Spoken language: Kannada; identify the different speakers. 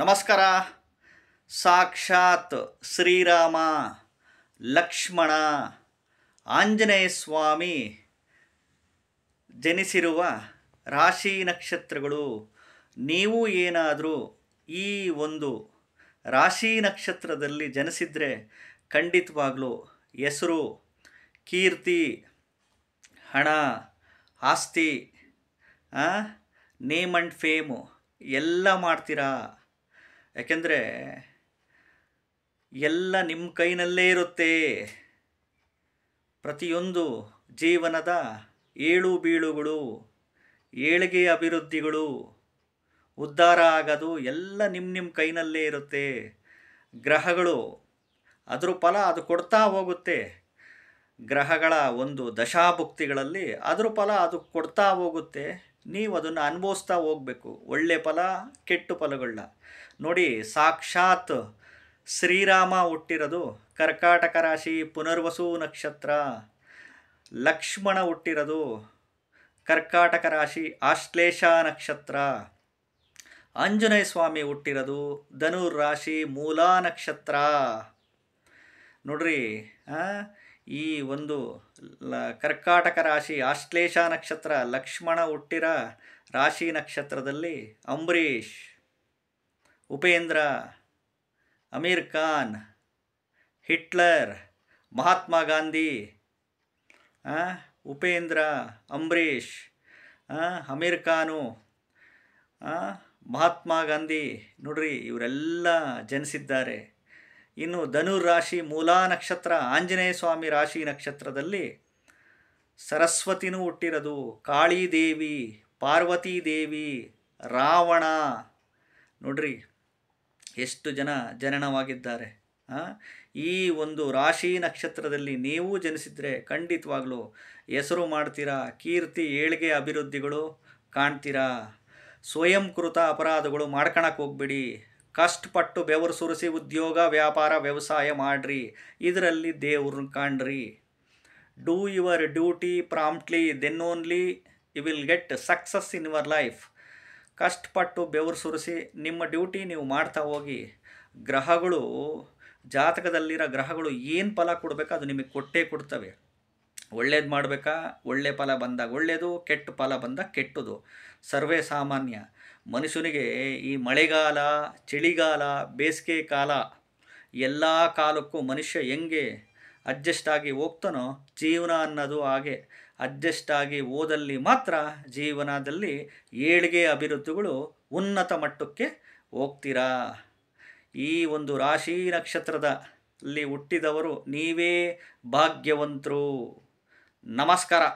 Speaker 1: ನಮಸ್ಕಾರ ಸಾಕ್ಷಾತ್ ಶ್ರೀರಾಮ ಲಕ್ಷ್ಮಣ ಆಂಜನೇಯ ಸ್ವಾಮಿ ಜನಿಸಿರುವ ರಾಶಿ ನಕ್ಷತ್ರಗಳು ನೀವು ಏನಾದರೂ ಈ ಒಂದು ರಾಶಿ ನಕ್ಷತ್ರದಲ್ಲಿ ಜನಿಸಿದರೆ ಖಂಡಿತವಾಗ್ಲೂ ಹೆಸರು ಕೀರ್ತಿ ಹಣ ಆಸ್ತಿ ನೇಮ್ ಆ್ಯಂಡ್ ಫೇಮು ಎಲ್ಲ ಮಾಡ್ತೀರಾ ಯಾಕೆಂದರೆ ಎಲ್ಲ ನಿಮ್ಮ ಕೈನಲ್ಲೇ ಇರುತ್ತೆ ಪ್ರತಿಯೊಂದು ಜೀವನದ ಏಳು ಬೀಳುಗಳು ಏಳಿಗೆ ಅಭಿವೃದ್ಧಿಗಳು ಉದ್ಧಾರ ಆಗೋದು ಎಲ್ಲ ನಿಮ್ಮ ನಿಮ್ಮ ಕೈನಲ್ಲೇ ಇರುತ್ತೆ ಗ್ರಹಗಳು ಅದ್ರ ಫಲ ಅದು ಕೊಡ್ತಾ ಹೋಗುತ್ತೆ ಗ್ರಹಗಳ ಒಂದು ದಶಾಭುಕ್ತಿಗಳಲ್ಲಿ ಅದ್ರ ಫಲ ಅದು ಕೊಡ್ತಾ ಹೋಗುತ್ತೆ ನೀವು ಅದನ್ನು ಅನುಭವಿಸ್ತಾ ಹೋಗಬೇಕು ಒಳ್ಳೆ ಫಲ ಕೆಟ್ಟು ಫಲಗಳನ್ನ ನೋಡಿ ಸಾಕ್ಷಾತ್ ಶ್ರೀರಾಮ ಹುಟ್ಟಿರೋದು ಕರ್ಕಾಟಕ ರಾಶಿ ಪುನರ್ವಸು ನಕ್ಷತ್ರ ಲಕ್ಷ್ಮಣ ಹುಟ್ಟಿರೋದು ಕರ್ಕಾಟಕ ರಾಶಿ ಆಶ್ಲೇಷ ನಕ್ಷತ್ರ ಆಂಜನೇಯ ಸ್ವಾಮಿ ಹುಟ್ಟಿರೋದು ಧನುರ್ ರಾಶಿ ಮೂಲಾ ನಕ್ಷತ್ರ ನೋಡ್ರಿ ಈ ಒಂದು ಲ ಕರ್ಕಾಟಕ ರಾಶಿ ಆಶ್ಲೇಷ ನಕ್ಷತ್ರ ಲಕ್ಷ್ಮಣ ಹುಟ್ಟಿರ ರಾಶಿ ನಕ್ಷತ್ರದಲ್ಲಿ ಅಂಬರೀಷ್ ಉಪೇಂದ್ರ ಅಮೀರ್ ಖಾನ್ ಹಿಟ್ಲರ್ ಮಹಾತ್ಮ ಗಾಂಧಿ ಉಪೇಂದ್ರ ಅಂಬರೀಷ್ ಅಮೀರ್ ಖಾನು ಮಹಾತ್ಮ ಗಾಂಧಿ ನೋಡ್ರಿ ಇವರೆಲ್ಲ ಜನಿಸಿದ್ದಾರೆ ಇನ್ನು ಧನುರ್ ರಾಶಿ ಮೂಲಾ ನಕ್ಷತ್ರ ಆಂಜನೇಯ ಸ್ವಾಮಿ ರಾಶಿ ನಕ್ಷತ್ರದಲ್ಲಿ ಸರಸ್ವತಿನೂ ಹುಟ್ಟಿರೋದು ಕಾಳಿದೇವಿ ದೇವಿ ರಾವಣ ನೋಡ್ರಿ ಎಷ್ಟು ಜನ ಜನನವಾಗಿದ್ದಾರೆ ಈ ಒಂದು ರಾಶಿ ನಕ್ಷತ್ರದಲ್ಲಿ ನೀವು ಜನಿಸಿದರೆ ಖಂಡಿತವಾಗ್ಲೂ ಹೆಸರು ಮಾಡ್ತೀರಾ ಕೀರ್ತಿ ಏಳಿಗೆ ಅಭಿವೃದ್ಧಿಗಳು ಕಾಣ್ತೀರಾ ಸ್ವಯಂಕೃತ ಅಪರಾಧಗಳು ಮಾಡ್ಕೊಳಕ್ಕೆ ಹೋಗ್ಬೇಡಿ ಕಷ್ಟಪಟ್ಟು ಬೆವರು ಸುರಿಸಿ ಉದ್ಯೋಗ ವ್ಯಾಪಾರ ವ್ಯವಸಾಯ ಮಾಡ್ರಿ ಇದರಲ್ಲಿ ದೇವ್ರನ್ನ ಕಾಣ್ರಿ do your duty promptly then only you will get success in your life ಕಷ್ಟಪಟ್ಟು ಬೆವರು ಸುರಿಸಿ ನಿಮ್ಮ ಡ್ಯೂಟಿ ನೀವು ಮಾಡ್ತಾ ಹೋಗಿ ಗ್ರಹಗಳು ಜಾತಕದಲ್ಲಿರೋ ಗ್ರಹಗಳು ಏನು ಫಲ ಕೊಡಬೇಕು ಅದು ನಿಮಗೆ ಕೊಟ್ಟೇ ಕೊಡ್ತವೆ ಒಳ್ಳೇದು ಮಾಡಬೇಕಾ ಒಳ್ಳೆ ಫಲ ಬಂದಾಗ ಒಳ್ಳೆಯದು ಕೆಟ್ಟ ಫಲ ಬಂದಾಗ ಕೆಟ್ಟದು ಸರ್ವೇ ಸಾಮಾನ್ಯ ಮನುಷ್ಯನಿಗೆ ಈ ಮಳೆಗಾಲ ಚಳಿಗಾಲ ಬೇಸಿಗೆ ಕಾಲ ಎಲ್ಲ ಕಾಲಕ್ಕೂ ಮನುಷ್ಯ ಹೆಂಗೆ ಅಡ್ಜಸ್ಟ್ ಆಗಿ ಹೋಗ್ತಾನೋ ಜೀವನ ಅನ್ನೋದು ಹಾಗೆ ಅಡ್ಜಸ್ಟ್ ಆಗಿ ಓದಲ್ಲಿ ಮಾತ್ರ ಜೀವನದಲ್ಲಿ ಏಳಿಗೆ ಅಭಿವೃದ್ಧಿಗಳು ಉನ್ನತ ಮಟ್ಟಕ್ಕೆ ಹೋಗ್ತೀರಾ ಈ ಒಂದು ರಾಶಿ ನಕ್ಷತ್ರದಲ್ಲಿ ಹುಟ್ಟಿದವರು ನೀವೇ ಭಾಗ್ಯವಂತರು ನಮಸ್ಕಾರ